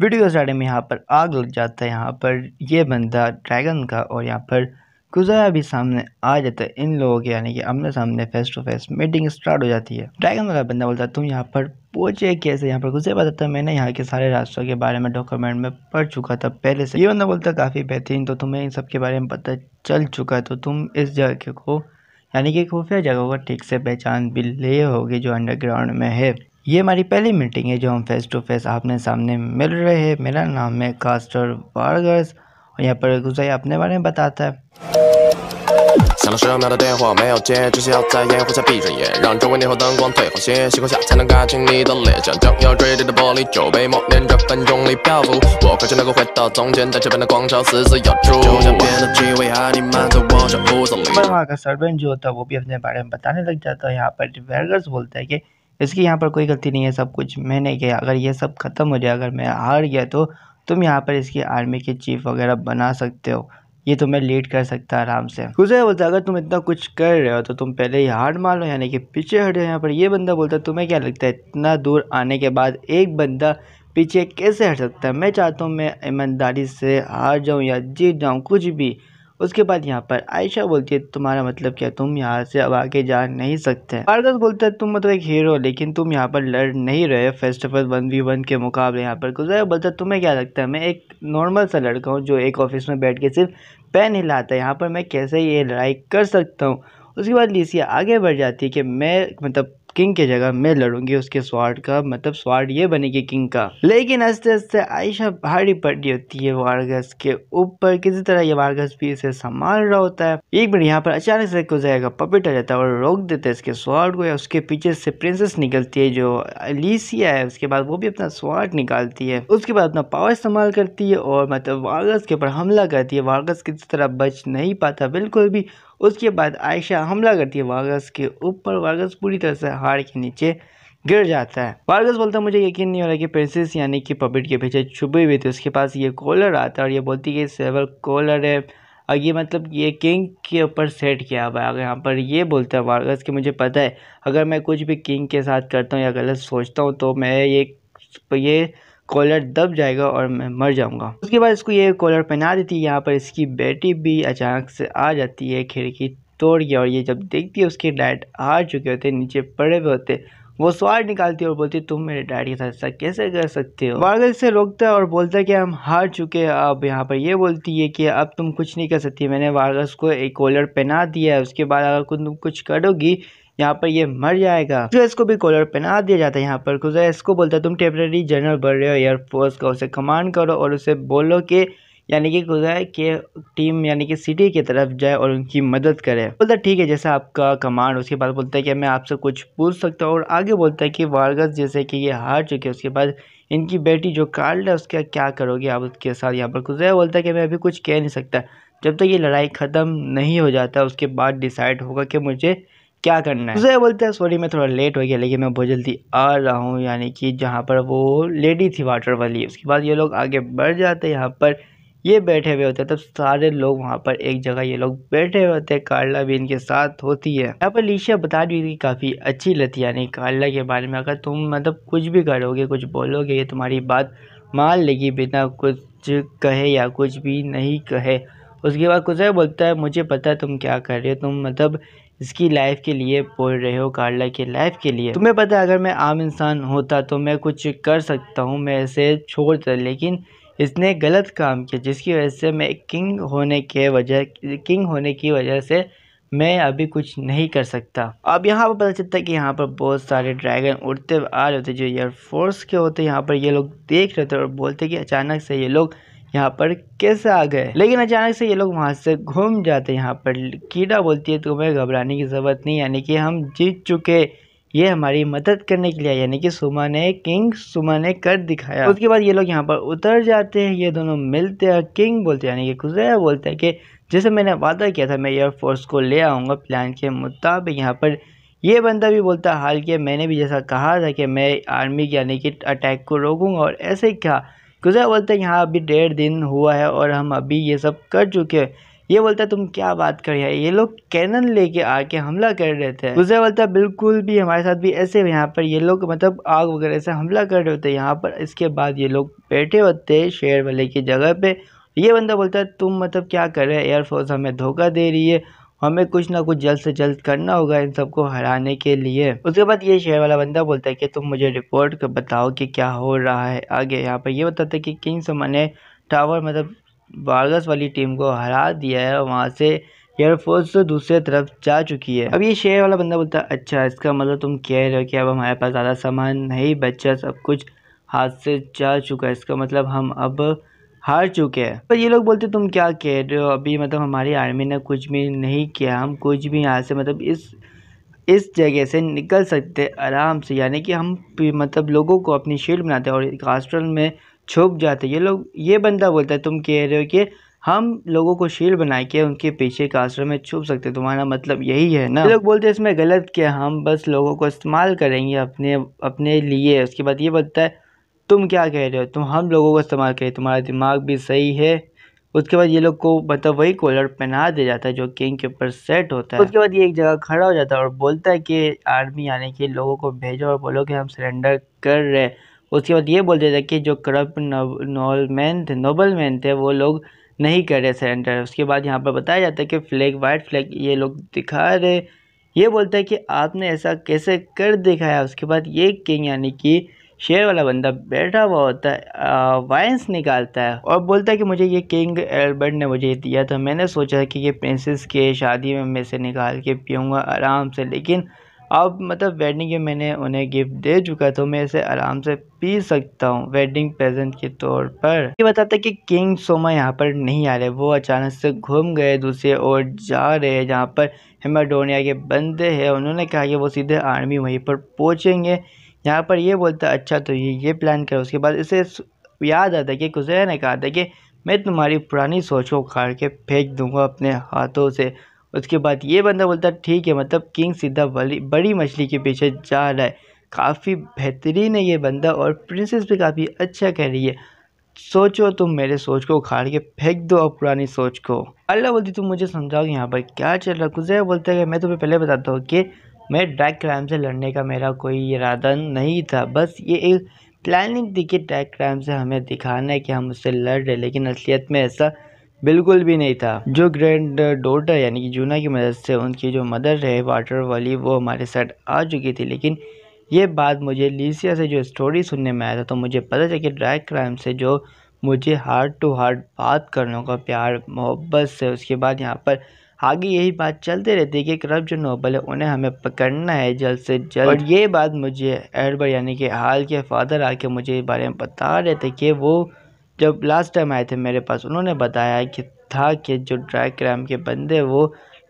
video के starting में यहाँ पर आग लग जाता है यहाँ पर ये बंदा ड्रैगन का और यहाँ पर गुजरा भी सामने आ जाता है इन लोगों के यानी कि आमने सामने face to face meeting start हो जाती है ड्रैगन वाला बंदा बोलता है तुम यहाँ पर पहुंचे कैसे यहाँ पर गुजरे बताता है मैंने यहाँ के सारे रास्तों के बारे में डॉक्यूमेंट में पढ़ चुका था पहले से ये बंदा बोलता काफ़ी बेहतरीन तो तुम्हें इन सब के बारे में पता चल चुका है तो तुम इस जगह को यानी कि खुफिया जगहों को ठीक से पहचान भी ले होगी जो अंडरग्राउंड में है ये हमारी पहली मीटिंग है जो हम फेस टू फेस आपने सामने मिल रहे हैं मेरा नाम है कास्टर वार्गस और यहाँ पर गुजाई अपने बारे में बताता है सर्वेंट जो होता है वो भी अपने बारे में बताने लग जाता है यहाँ पर बोलते हैं कि इसकी यहाँ पर कोई गलती नहीं है सब कुछ मैंने किया अगर ये सब ख़त्म हो जाए अगर मैं हार गया तो तुम यहाँ पर इसकी आर्मी के चीफ वगैरह बना सकते हो ये तो मैं लीड कर सकता आराम से गुजर बोलता है अगर तुम इतना कुछ कर रहे हो तो तुम पहले ही हार मान लो यानी कि पीछे हट जाओ यहाँ पर ये बंदा बोलता है तुम्हें क्या लगता है इतना दूर आने के बाद एक बंदा पीछे कैसे हट सकता है मैं चाहता हूँ मैं ईमानदारी से हार जाऊँ या जीत जाऊँ कुछ भी उसके बाद यहाँ पर आयशा बोलती है तुम्हारा मतलब क्या तुम यहाँ से अब आगे जा नहीं सकते पारगस बोलता है तुम मतलब एक हीरो लेकिन तुम यहाँ पर लड़ नहीं रहे फेस्टिवल वन वी वन के मुकाबले यहाँ पर गुजरा बोलता है तुम्हें क्या लगता है मैं एक नॉर्मल सा लड़का हूँ जो एक ऑफिस में बैठ के सिर्फ पेन हिलाता है यहाँ पर मैं कैसे ये लड़ाई कर सकता हूँ उसके बाद लीसिया आगे बढ़ जाती है कि मैं मतलब किंग की जगह मैं लड़ूंगी उसके स्वार्ड का मतलब स्वार्ड ये बनेगी किंग का लेकिन हंसते हंसते आयशा भारी पड़ रही होती है वारगस के ऊपर किसी तरह ये वारगस भी इसे संभाल रहा होता है एक मिनट यहाँ पर अचानक से गुजरेगा का पपेट आ जाता है और रोक देता है इसके स्वार्ड को या उसके पीछे से प्रिंसेस निकलती है जो अलीसिया है उसके बाद वो भी अपना स्वार्ड निकालती है उसके बाद अपना पावर इस्तेमाल करती है और मतलब वारगस के ऊपर हमला करती है वारगस किसी तरह बच नहीं पाता बिल्कुल भी उसके बाद आयशा हमला करती है वागस के ऊपर वागस पूरी तरह से हार के नीचे गिर जाता है वार्गस बोलता है मुझे यकीन नहीं हो रहा कि प्रिंसेस यानी कि पपेट के पीछे छुपे हुई थी उसके पास ये कॉलर आता है और ये बोलती है कि सेवर कॉलर है और ये मतलब ये किंग के ऊपर सेट किया हुआ है अगर यहाँ पर ये बोलता है वार्गस कि मुझे पता है अगर मैं कुछ भी किंग के साथ करता हूँ या गलत सोचता हूँ तो मैं ये ये कॉलर दब जाएगा और मैं मर जाऊंगा उसके बाद इसको ये कॉलर पहना देती है यहाँ पर इसकी बेटी भी अचानक से आ जाती है खिड़की तोड़ गया और ये जब देखती है उसके डैड आ चुके होते नीचे पड़े हुए होते वो सवाल निकालती है और बोलती तुम मेरे डैड के साथ ऐसा कैसे कर सकते हो बार्गल से रोकता है और बोलता है कि हम हार चुके हैं अब यहाँ पर ये बोलती है कि अब तुम कुछ नहीं कर सकती मैंने वार्गस को एक कॉलर पहना दिया है उसके बाद अगर तुम कुछ करोगी यहाँ पर ये मर जाएगा जो इसको भी कॉलर पहना दिया जाता है यहाँ पर खुजा इसको बोलता है तुम टेम्प्रेरी जनरल बन रहे हो एयरफोर्स का उसे कमांड करो और उसे बोलो कि यानी कि खुदा के टीम यानी कि सिटी की तरफ जाए और उनकी मदद करे बोलता है ठीक है जैसा आपका कमांड उसके बाद बोलता है कि मैं आपसे कुछ पूछ सकता हूँ और आगे बोलता है कि वारगस जैसे कि ये हार चुके उसके बाद इनकी बेटी जो कार्ल है उसका क्या करोगे आप उसके साथ यहाँ पर खुदा बोलता है कि मैं अभी कुछ कह नहीं सकता जब तक तो ये लड़ाई ख़त्म नहीं हो जाता उसके बाद डिसाइड होगा कि मुझे क्या करना है उसे बोलते हैं सॉरी मैं थोड़ा लेट हो गया लेकिन मैं बहुत जल्दी आ रहा हूँ यानी कि जहाँ पर वो लेडी थी वाटर वाली उसके बाद ये लोग आगे बढ़ जाते हैं यहाँ पर ये बैठे हुए होते हैं तब सारे लोग वहाँ पर एक जगह ये लोग बैठे हुए होते हैं कार्ला भी इनके साथ होती है यहाँ पर लीशिया बता रही थी काफ़ी अच्छी लती यानी कार्ला के बारे में अगर तुम मतलब कुछ भी करोगे कुछ बोलोगे ये तुम्हारी बात मान लेगी बिना कुछ कहे या कुछ भी नहीं कहे उसके बाद कुछ बोलता है मुझे पता है तुम क्या कर रहे हो तुम मतलब इसकी लाइफ के लिए बोल रहे हो कार्ला की लाइफ के लिए तुम्हें पता है अगर मैं आम इंसान होता तो मैं कुछ कर सकता हूँ मैं इसे छोड़ता लेकिन इसने गलत काम किया जिसकी वजह से मैं किंग होने के वजह किंग होने की वजह से मैं अभी कुछ नहीं कर सकता अब यहाँ पर पता चलता है कि यहाँ पर बहुत सारे ड्रैगन उड़ते आ रहे होते जो एयरफोर्स के होते यहाँ पर ये लोग देख रहे थे और बोलते कि अचानक से ये लोग यहाँ पर कैसे आ गए लेकिन अचानक से ये लोग वहाँ से घूम जाते हैं यहाँ पर कीड़ा बोलती है तुम्हें घबराने की ज़रूरत नहीं यानी कि हम जीत चुके ये हमारी मदद करने के लिए यानी कि सुमा ने किंग सुमा ने कर दिखाया उसके बाद ये लोग यहाँ पर उतर जाते हैं ये दोनों मिलते हैं किंग बोलते हैं यानी कि कुजैया बोलते हैं कि जैसे मैंने वादा किया था मैं एयरफोर्स को ले आऊँगा प्लान के मुताबिक यहाँ पर ये बंदा भी बोलता है हाल के मैंने भी जैसा कहा था कि मैं आर्मी यानी कि अटैक को रोकूँगा और ऐसे ही गुज़रा बोलता है यहाँ अभी डेढ़ दिन हुआ है और हम अभी ये सब कर चुके हैं ये बोलता है तुम क्या बात कर है ये लोग कैनन लेके आके हमला कर रहे थे गुजरा बोलता है बिल्कुल भी हमारे साथ भी ऐसे यहाँ पर ये लोग मतलब आग वगैरह से हमला कर रहे होते यहाँ पर इसके बाद ये लोग बैठे होते हैं शेर वाले की जगह पे ये बंदा बोलता है तुम मतलब क्या कर रहे हो एयरफोर्स हमें धोखा दे रही है हमें कुछ ना कुछ जल्द से जल्द करना होगा इन सबको हराने के लिए उसके बाद ये शहर वाला बंदा बोलता है कि तुम मुझे रिपोर्ट कर बताओ कि क्या हो रहा है आगे यहाँ पर ये बताता है कि किंग समा ने टावर मतलब वार्गस वाली टीम को हरा दिया है और वहाँ से एयरफोर्स तो दूसरे तरफ जा चुकी है अब ये शेयर वाला बंदा बोलता है अच्छा इसका मतलब तुम कह रहे हो कि अब हमारे पास ज़्यादा सामान नहीं बचा सब कुछ हाथ से जा चुका है इसका मतलब हम अब हार चुके हैं पर ये लोग बोलते तुम क्या कह रहे हो अभी मतलब हमारी आर्मी ने कुछ भी नहीं किया हम कुछ भी यहाँ से मतलब इस इस जगह से निकल सकते आराम से यानी कि हम मतलब लोगों को अपनी शील्ड बनाते हैं और हॉस्टल में छुप जाते ये लोग ये बंदा बोलता है तुम कह रहे हो कि हम लोगों को शील्ड बना के उनके पीछे कास्टर में छुप सकते तुम्हारा मतलब यही है ना लोग बोलते हैं इसमें गलत क्या हम बस लोगों को इस्तेमाल करेंगे अपने अपने लिए उसके बाद ये बोलता है तुम क्या कह रहे हो तुम हम लोगों को इस्तेमाल करिए तुम्हारा दिमाग भी सही है उसके बाद ये लोग को मतलब वही कॉलर पहना दिया जाता है जो किंग के ऊपर सेट होता है उसके बाद ये एक जगह खड़ा हो जाता है और बोलता है कि आर्मी यानी कि लोगों को भेजो और बोलो कि हम सरेंडर कर रहे हैं उसके बाद ये बोल देता है कि जो करप्ट मैन थे नोबल मैन थे वो लोग नहीं कर रहे सरेंडर उसके बाद यहाँ पर बताया जाता है कि फ्लैग वाइट फ्लैग ये लोग दिखा रहे ये बोलता है कि आपने ऐसा कैसे कर दिखाया उसके बाद ये किंग यानी कि शेर वाला बंदा बैठा हुआ होता है वाइंस निकालता है और बोलता है कि मुझे ये किंग एल्बर्ट ने मुझे दिया था मैंने सोचा कि ये प्रिंसेस के शादी में मैं से निकाल के पीऊँगा आराम से लेकिन अब मतलब वेडिंग के मैंने उन्हें गिफ्ट दे चुका तो मैं इसे आराम से पी सकता हूँ वेडिंग प्रेजेंट के तौर पर ये बताता है कि किंग सोमा यहाँ पर नहीं आ रहे वो अचानक से घूम गए दूसरे ओर जा रहे हैं जहाँ पर हेमाडोनिया के बंदे हैं उन्होंने कहा कि वो सीधे आर्मी वहीं पर पहुँचेंगे यहाँ पर ये बोलता अच्छा तो ये ये प्लान करो उसके बाद इसे याद आता है कि कुजैर ने कहा था कि मैं तुम्हारी पुरानी सोच को उखाड़ के फेंक दूँगा अपने हाथों से उसके बाद ये बंदा बोलता ठीक है मतलब किंग सीधा बड़ी बड़ी मछली के पीछे जा रहा है काफ़ी बेहतरीन है ये बंदा और प्रिंसेस भी काफ़ी अच्छा कह रही है सोचो तुम मेरे सोच को उखाड़ के फेंक दो अब पुरानी सोच को अल्लाह बोलती तुम मुझे समझाओ यहाँ पर क्या चल रहा है कुजैर बोलता है मैं तुम्हें पहले बताता हूँ कि मैं ड्रैग क्राइम से लड़ने का मेरा कोई इरादा नहीं था बस ये एक प्लानिंग थी कि ड्रैग क्राइम से हमें दिखाना है कि हम उससे लड़ रहे लेकिन असलियत में ऐसा बिल्कुल भी नहीं था जो ग्रैंड डोटर यानी कि जूना की मदद से उनकी जो मदर है वाटर वाली वो हमारे साथ आ चुकी थी लेकिन ये बात मुझे लीसिया से जो स्टोरी सुनने में आया था तो मुझे पता चला कि ड्रैग क्राइम से जो मुझे हार्ट टू हार्ट बात करने का प्यार मोहब्बत से उसके बाद यहाँ पर आगे यही बात चलते रहती है कि करप्ट जो नोबल है उन्हें हमें पकड़ना है जल्द से जल्द और ये बात मुझे एडवर्ड यानी कि हाल के फादर आके मुझे इस बारे में बता रहे थे कि वो जब लास्ट टाइम आए थे मेरे पास उन्होंने बताया कि था कि जो ड्राई क्राइम के बंदे वो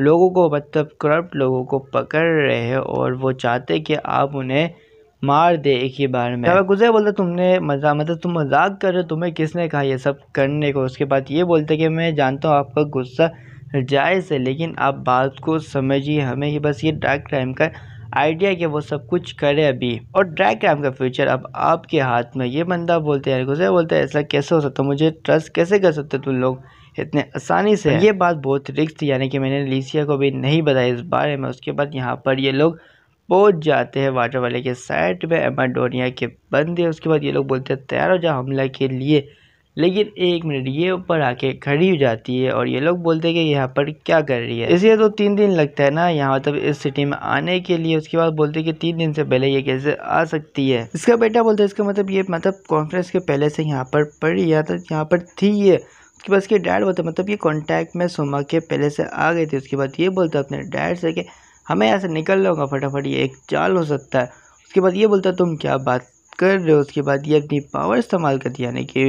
लोगों को मतलब करप्ट लोगों को पकड़ रहे हैं और वो चाहते कि आप उन्हें मार दे एक ही बार में गुजरे बोलता तुमने मजा मतलब तुम मजाक कर रहे हो तुम्हें किसने कहा ये सब करने को उसके बाद ये बोलते कि मैं जानता हूँ आपका गुस्सा जायज़ है लेकिन आप बात को समझिए हमें ये बस ये क्राइम का आइडिया कि वो सब कुछ करे अभी और क्राइम का फ्यूचर अब आपके हाथ में ये बंदा बोलते हैं गुजर बोलते हैं ऐसा कैसे हो सकता मुझे ट्रस्ट कैसे कर सकते तुम लोग इतने आसानी से ये बात बहुत रिक्स थी यानी कि मैंने लीसिया को भी नहीं बताया इस बारे में उसके बाद यहाँ पर ये लोग पहुँच जाते हैं वाटर वाले के साइड में एमाडोनिया के बंदे उसके बाद ये लोग बोलते हैं तैयार हो जा हमला के लिए लेकिन एक मिनट ये ऊपर आके खड़ी हो जाती है और ये लोग बोलते हैं कि यहाँ पर क्या कर रही है इसलिए तो तीन दिन लगता है ना यहाँ मतलब इस सिटी में आने के लिए उसके बाद बोलते हैं कि तीन दिन से पहले ये कैसे आ सकती है इसका बेटा बोलता है इसका मतलब ये मतलब कॉन्फ्रेंस के पहले से यहाँ पर पड़ी या तो यहाँ पर थी ये उसके बाद उसके डैड बोलते मतलब ये कॉन्टैक्ट में सोमा के पहले से आ गए थे उसके बाद ये बोलता अपने डैड से कि हमें यहाँ से निकल होगा फटाफट ये एक चाल हो सकता है उसके बाद ये बोलता तुम क्या बात कर रहे हो उसके बाद ये अपनी पावर इस्तेमाल करती यानी कि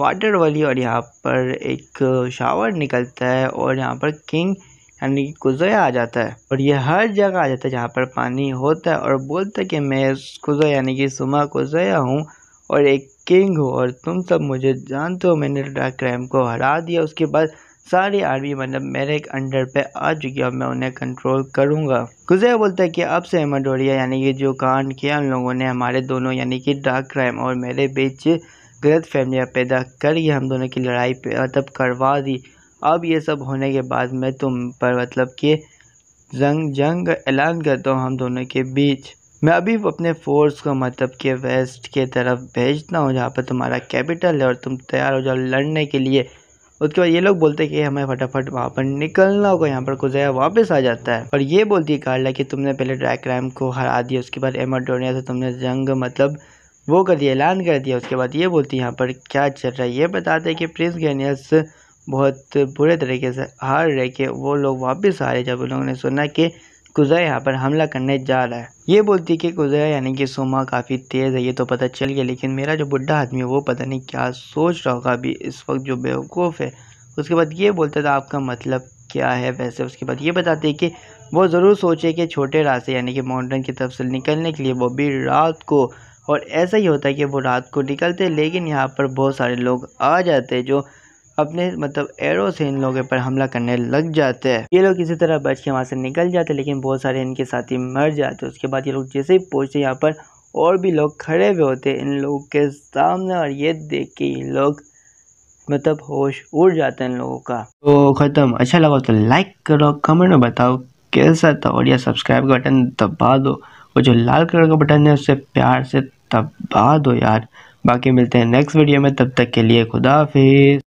वाटर वाली और यहाँ पर एक शावर निकलता है और यहाँ पर किंग यानी कि कुजोया आ जाता है और ये हर जगह आ जाता है जहाँ पर पानी होता है और बोलता है कि मैं कुजोया यानी कि सुमा कुजोया हूँ और एक किंग हूँ और तुम सब मुझे जानते हो मैंने डार्क क्रैम को हरा दिया उसके बाद सारी आर्मी मतलब मेरे एक अंडर पे आ चुकी है और मैं उन्हें कंट्रोल करूँगा गुजर बोलता है कि अब से मडोरिया यानी कि जो कांड किया उन लोगों ने हमारे दोनों यानी कि डार्क क्राइम और मेरे बीच गलत फहमियाँ पैदा कर ये हम दोनों की लड़ाई मतलब करवा दी अब ये सब होने के बाद मैं तुम पर मतलब कि जंग जंग ऐलान करता हूँ हम दोनों के बीच मैं अभी अपने फोर्स को मतलब कि वेस्ट के तरफ भेजता हूँ जहाँ पर तुम्हारा कैपिटल है और तुम तैयार हो जाओ लड़ने के लिए उसके बाद ये लोग बोलते हैं कि हमें फटाफट वहाँ पर निकलना होगा यहाँ पर गुजरा वापस आ जाता है और ये बोलती है कार्ला कि तुमने पहले ड्रैक रैम को हरा दिया उसके बाद एमरडोनिया से तुमने जंग मतलब वो कर दिया ऐलान कर दिया उसके बाद ये बोलती है यहाँ पर क्या चल रहा है ये बताते हैं कि प्रिंस गैनियस बहुत बुरे तरीके से हार रहे कि वो लोग वापस आ रहे जब उन लोगों ने सुना कि कुजा यहाँ पर हमला करने जा रहा है ये बोलती है कि कुजा यानी कि सोमा काफ़ी तेज़ है ये तो पता चल गया लेकिन मेरा जो बुढ़ा आदमी है वो पता नहीं क्या सोच रहा होगा अभी इस वक्त जो बेवकूफ़ है उसके बाद ये बोलता था आपका मतलब क्या है वैसे उसके बाद ये बताते कि वो ज़रूर सोचे कि छोटे रास्ते यानी कि माउंटेन की तरफ से निकलने के लिए वो भी रात को और ऐसा ही होता है कि वो रात को निकलते लेकिन यहाँ पर बहुत सारे लोग आ जाते जो अपने मतलब एरो से इन लोगों पर हमला करने लग जाते हैं ये लोग किसी तरह बच के वहाँ से निकल जाते लेकिन बहुत सारे इनके साथी मर जाते उसके बाद ये लोग जैसे ही पहुँचते यहाँ पर और भी लोग खड़े हुए होते इन लोग के सामने और ये देख के ये लोग मतलब होश उड़ जाता है इन लोगों का तो ख़त्म अच्छा लगा तो लाइक करो कमेंट में बताओ कैसा था और यह सब्सक्राइब का बटन दबा दो और जो लाल कलर का बटन है उससे प्यार से तब बाद हो यार बाकी मिलते हैं नेक्स्ट वीडियो में तब तक के लिए खुदा हाफिज